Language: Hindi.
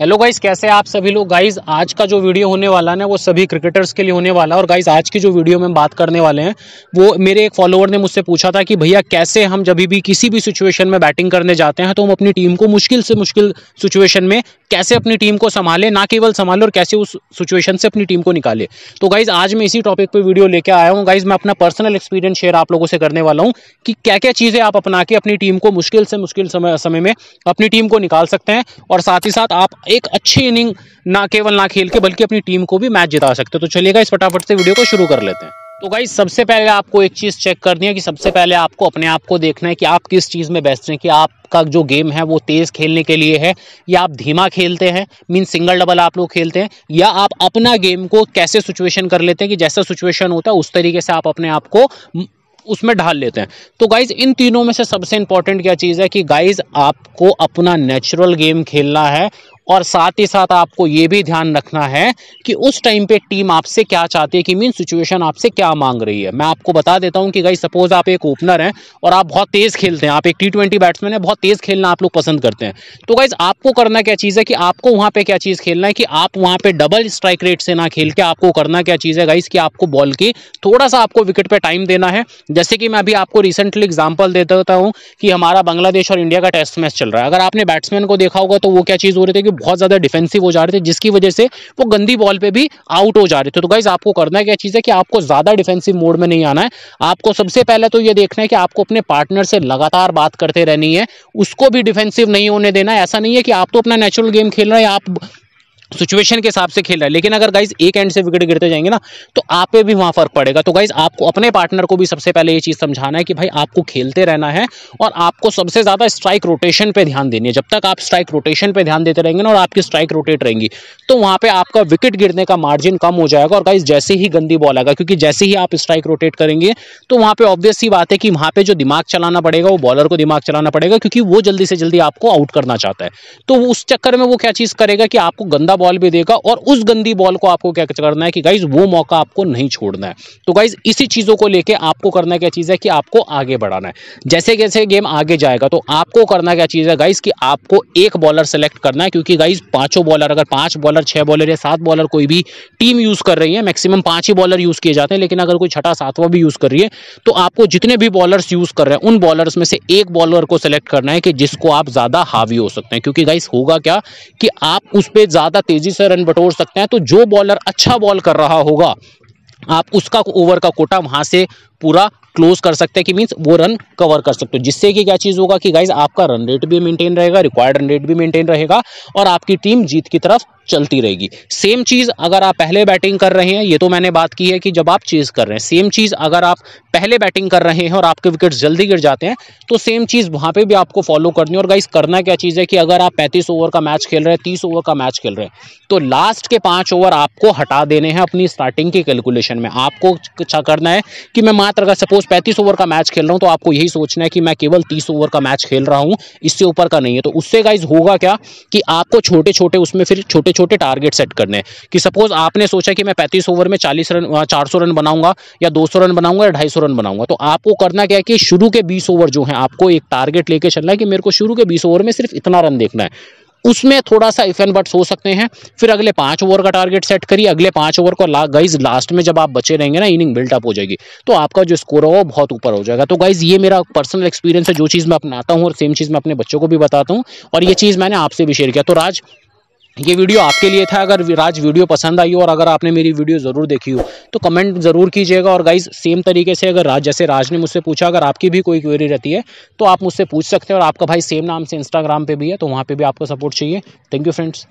हेलो गाइज कैसे आप सभी लोग गाइज आज का जो वीडियो होने वाला है ना वो सभी क्रिकेटर्स के लिए होने वाला है और गाइज आज की जो वीडियो में हम बात करने वाले हैं वो मेरे एक फॉलोवर ने मुझसे पूछा था कि भैया कैसे हम जब भी किसी भी सिचुएशन में बैटिंग करने जाते हैं तो हम अपनी टीम को मुश्किल से मुश्किल सिचुएशन में कैसे अपनी टीम को संभाले ना केवल संभाले और कैसे उस सिचुएशन से अपनी टीम को निकाले तो गाइज आज मैं इसी टॉपिक पे वीडियो लेके आया हूँ गाइज मैं अपना पर्सनल एक्सपीरियंस शेयर आप लोगों से करने वाला हूँ कि क्या क्या चीज़ें आप अपना के अपनी टीम को मुश्किल से मुश्किल समय समय में अपनी टीम को निकाल सकते हैं और साथ ही साथ आप एक अच्छी इनिंग ना केवल ना खेल के बल्कि अपनी टीम को भी मैच जिता सकते हो तो चलिएगा इस फटाफट से वीडियो को शुरू कर लेते हैं तो गाई सबसे पहले आपको एक चीज़ चेक करनी है कि सबसे पहले आपको अपने आप को देखना है कि आप किस चीज़ में बेस्ट हैं कि आपका जो गेम है वो तेज़ खेलने के लिए है या आप धीमा खेलते हैं मीन सिंगल डबल आप लोग खेलते हैं या आप अपना गेम को कैसे सिचुएशन कर लेते हैं कि जैसा सिचुएशन होता है उस तरीके से आप अपने आप को उसमें ढाल लेते हैं तो गाइज इन तीनों में से सबसे इंपॉर्टेंट क्या चीज़ है कि गाइज आपको अपना नेचुरल गेम खेलना है और साथ ही साथ आपको ये भी ध्यान रखना है कि उस टाइम पे टीम आपसे क्या चाहती है कि मीन सिचुएशन आपसे क्या मांग रही है मैं आपको बता देता हूँ कि गाई सपोज आप एक ओपनर हैं और आप बहुत तेज़ खेलते हैं आप एक टी ट्वेंटी बैट्समैन है बहुत तेज़ खेलना आप लोग पसंद करते हैं तो गाइज आपको करना क्या चीज़ है कि आपको वहाँ पर क्या चीज़ खेलना है कि आप वहाँ पर डबल स्ट्राइक रेट से ना खेल के आपको करना क्या चीज़ है गाइज कि आपको बॉल की थोड़ा सा आपको विकेट पर टाइम देना है जैसे कि मैं अभी आपको रिसेंटली एग्जाम्पल देता हूँ कि हमारा बांग्लादेश और इंडिया का टेस्ट मैच चल रहा है अगर आपने बैट्समैन को देखा होगा तो वो क्या चीज़ हो रही थी कि बहुत ज़्यादा डिफेंसिव हो जा रहे थे जिसकी वजह से वो गंदी बॉल पे भी आउट हो जा रहे थे तो गाइज आपको करना क्या चीज़ है कि आपको ज़्यादा डिफेंसिव मोड में नहीं आना है आपको सबसे पहले तो ये देखना है कि आपको अपने पार्टनर से लगातार बात करते रहनी है उसको भी डिफेंसिव नहीं होने देना ऐसा नहीं है कि आप तो अपना नेचुरल गेम खेल रहे हैं आप सिचुएशन के हिसाब से खेल रहा है लेकिन अगर गाइज एक एंड से विकेट गिरते जाएंगे ना तो आप पे भी वहां फर्क पड़ेगा तो गाइज आपको अपने पार्टनर को भी सबसे पहले ये चीज़ समझाना है कि भाई आपको खेलते रहना है और आपको सबसे ज़्यादा स्ट्राइक रोटेशन पे ध्यान देनी है जब तक आप स्ट्राइक रोटेशन पे ध्यान देते रहेंगे ना और आपकी स्ट्राइक रोटेट रहेंगी तो वहां पर आपका विकेट गिरने का मार्जिन कम हो जाएगा और गाइज जैसे ही गंदी बॉल आएगा क्योंकि जैसे ही आप स्ट्राइक रोटेट करेंगे तो वहां पर ऑब्वियस ही बात है कि वहां पर जो दिमाग चलाना पड़ेगा वो बॉलर को दिमाग चलाना पड़ेगा क्योंकि वो जल्दी से जल्दी आपको आउट करना चाहता है तो उस चक्कर में वो क्या चीज़ करेगा कि आपको गंदा गंदा बॉल भी देगा और उस गंदी बॉल को आपको क्या करना है कि गाइज वो मौका आपको नहीं छोड़ना है तो गाइज इसी चीज़ों को लेकर आपको करना क्या चीज़ है कि आपको आगे बढ़ाना है जैसे जैसे गेम आगे जाएगा तो आपको करना क्या चीज़ है गाइज कि आपको एक बॉलर सेलेक्ट करना है क्योंकि गाइज पाँचों बॉलर अगर पाँच बॉलर छः बॉलर या सात बॉलर कोई भी टीम यूज़ कर रही है मैक्सिमम पांच ही बॉलर यूज़ किए जाते हैं लेकिन अगर कोई छठा सातवां भी यूज़ कर रही है तो आपको जितने भी बॉलर्स यूज़ कर रहे हैं उन बॉलर्स में से एक बॉलर को सेलेक्ट करना है कि जिसको आप ज़्यादा हावी हो सकते हैं क्योंकि गाइस होगा क्या कि आप उस पर ज़्यादा तेजी से रन बटोर सकते हैं तो जो बॉलर अच्छा बॉल कर रहा होगा आप उसका ओवर का कोटा वहां से पूरा क्लोज कर सकते हैं कि मीन्स वो रन कवर कर सकते हो जिससे कि क्या चीज़ होगा कि गाइज आपका रन रेट भी मेंटेन रहेगा रिक्वायर्ड रन रेट भी मेंटेन रहेगा और आपकी टीम जीत की तरफ चलती रहेगी सेम चीज़ अगर आप पहले बैटिंग कर रहे हैं ये तो मैंने बात की है कि जब आप चेज कर रहे हैं सेम चीज़ अगर आप पहले बैटिंग कर रहे हैं और आपके विकेट जल्दी गिर जाते हैं तो सेम चीज़ वहाँ पर भी आपको फॉलो करनी है और गाइज करना क्या चीज़ है कि अगर आप पैंतीस ओवर का मैच खेल रहे हैं तीस ओवर का मैच खेल रहे हैं तो लास्ट के पाँच ओवर आपको हटा देने हैं अपनी स्टार्टिंग के कैलकुलेशन में आपको अच्छा करना है कि मैं मात्र अगर सपोज पैंतीस ओवर का मैच खेल रहा हूँ तो आपको यही सोचना है कि मैं केवल तीस ओवर का मैच खेल रहा हूँ इससे ऊपर का नहीं है तो उससे गाइज होगा क्या कि आपको छोटे छोटे उसमें फिर छोटे छोटे टारगेट सेट करने हैं कि सपोज आपने सोचा कि मैं पैंतीस ओवर में चालीस रन चार रन बनाऊंगा या दो रन बनाऊंगा या ढाई रन बनाऊंगा तो आपको करना क्या कि शुरू के बीस ओवर जो है आपको एक टारगेट लेके चलना है कि मेरे को शुरू के बीस ओवर में सिर्फ इतना रन देखना है उसमें थोड़ा सा इफ एंड बट्स हो सकते हैं फिर अगले पांच ओवर का टारगेट सेट करिए अगले पांच ओवर को ला, गाइज लास्ट में जब आप बचे रहेंगे ना इनिंग बिल्टअप हो जाएगी तो आपका जो स्कोर होगा वो बहुत ऊपर हो जाएगा तो गाइज ये मेरा पर्सनल एक्सपीरियंस है जो चीज़ मैं अपनाता हूँ और सेम चीज़ मैं अपने बच्चों को भी बताता हूँ और ये चीज़ मैंने आपसे भी शेयर किया तो राज ये वीडियो आपके लिए था अगर राज वीडियो पसंद आई हो और अगर आपने मेरी वीडियो ज़रूर देखी हो तो कमेंट ज़रूर कीजिएगा और गाइज सेम तरीके से अगर राज जैसे राज ने मुझसे पूछा अगर आपकी भी कोई क्वेरी रहती है तो आप मुझसे पूछ सकते हैं और आपका भाई सेम नाम से इंस्टाग्राम पे भी है तो वहाँ पे भी आपको सपोर्ट चाहिए थैंक यू फ्रेंड्स